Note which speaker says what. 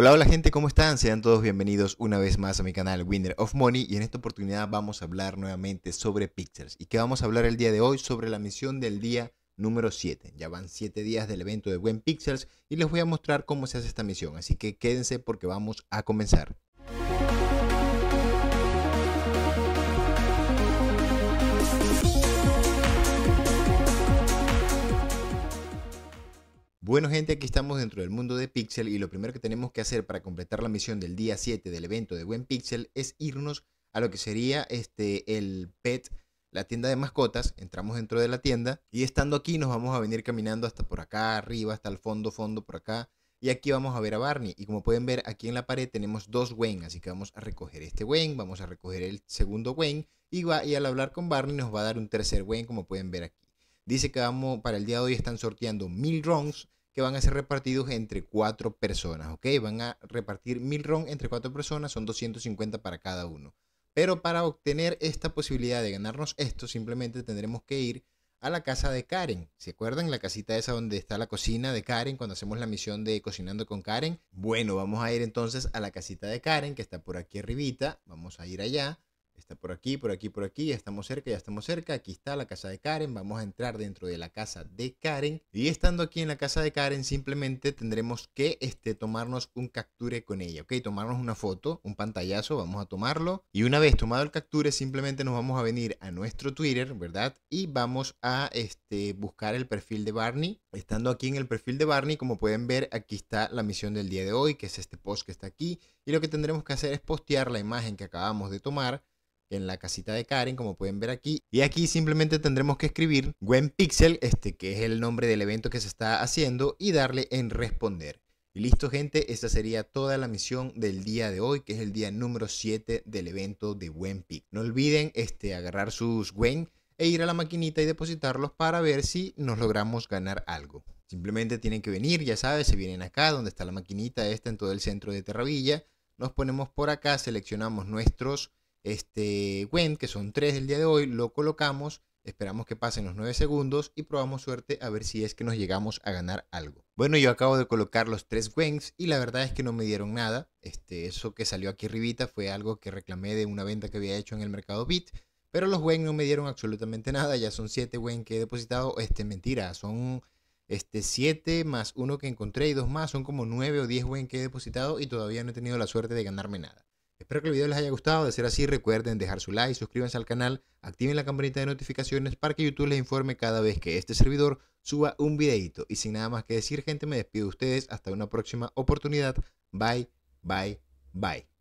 Speaker 1: Hola, la gente, ¿cómo están? Sean todos bienvenidos una vez más a mi canal Winner of Money y en esta oportunidad vamos a hablar nuevamente sobre Pixels y que vamos a hablar el día de hoy sobre la misión del día número 7. Ya van 7 días del evento de Buen Pixels y les voy a mostrar cómo se hace esta misión, así que quédense porque vamos a comenzar. Bueno gente, aquí estamos dentro del mundo de Pixel y lo primero que tenemos que hacer para completar la misión del día 7 del evento de Buen Pixel es irnos a lo que sería este, el pet, la tienda de mascotas. Entramos dentro de la tienda y estando aquí nos vamos a venir caminando hasta por acá arriba, hasta el fondo, fondo por acá. Y aquí vamos a ver a Barney. Y como pueden ver, aquí en la pared tenemos dos Wayne. Así que vamos a recoger este Wayne, vamos a recoger el segundo Wayne. Y, y al hablar con Barney nos va a dar un tercer Wayne, como pueden ver aquí. Dice que vamos, para el día de hoy están sorteando mil drones que van a ser repartidos entre cuatro personas, ¿ok? Van a repartir mil ron entre cuatro personas, son 250 para cada uno. Pero para obtener esta posibilidad de ganarnos esto, simplemente tendremos que ir a la casa de Karen. ¿Se acuerdan? La casita esa donde está la cocina de Karen cuando hacemos la misión de cocinando con Karen. Bueno, vamos a ir entonces a la casita de Karen que está por aquí arribita. Vamos a ir allá. Está por aquí, por aquí, por aquí, ya estamos cerca, ya estamos cerca. Aquí está la casa de Karen, vamos a entrar dentro de la casa de Karen. Y estando aquí en la casa de Karen, simplemente tendremos que este, tomarnos un capture con ella, ¿ok? Tomarnos una foto, un pantallazo, vamos a tomarlo. Y una vez tomado el capture, simplemente nos vamos a venir a nuestro Twitter, ¿verdad? Y vamos a este, buscar el perfil de Barney. Estando aquí en el perfil de Barney, como pueden ver, aquí está la misión del día de hoy, que es este post que está aquí. Y lo que tendremos que hacer es postear la imagen que acabamos de tomar en la casita de Karen, como pueden ver aquí. Y aquí simplemente tendremos que escribir Gwen Pixel, este que es el nombre del evento que se está haciendo, y darle en responder. Y listo gente, esta sería toda la misión del día de hoy, que es el día número 7 del evento de Gwen Pick. No olviden este, agarrar sus Gwen e ir a la maquinita y depositarlos para ver si nos logramos ganar algo. Simplemente tienen que venir, ya sabes, se vienen acá donde está la maquinita esta en todo el centro de Terravilla. Nos ponemos por acá, seleccionamos nuestros este Wendt que son tres el día de hoy, lo colocamos, esperamos que pasen los 9 segundos y probamos suerte a ver si es que nos llegamos a ganar algo. Bueno, yo acabo de colocar los tres Wends y la verdad es que no me dieron nada. Este, eso que salió aquí arribita fue algo que reclamé de una venta que había hecho en el mercado Bit. Pero los wens no me dieron absolutamente nada, ya son 7 wens que he depositado. Este, mentira, son este 7 más uno que encontré y dos más, son como 9 o 10 Wen que he depositado y todavía no he tenido la suerte de ganarme nada. Espero que el video les haya gustado. De ser así, recuerden dejar su like, suscríbanse al canal, activen la campanita de notificaciones para que YouTube les informe cada vez que este servidor suba un videito. Y sin nada más que decir, gente, me despido de ustedes. Hasta una próxima oportunidad. Bye, bye, bye.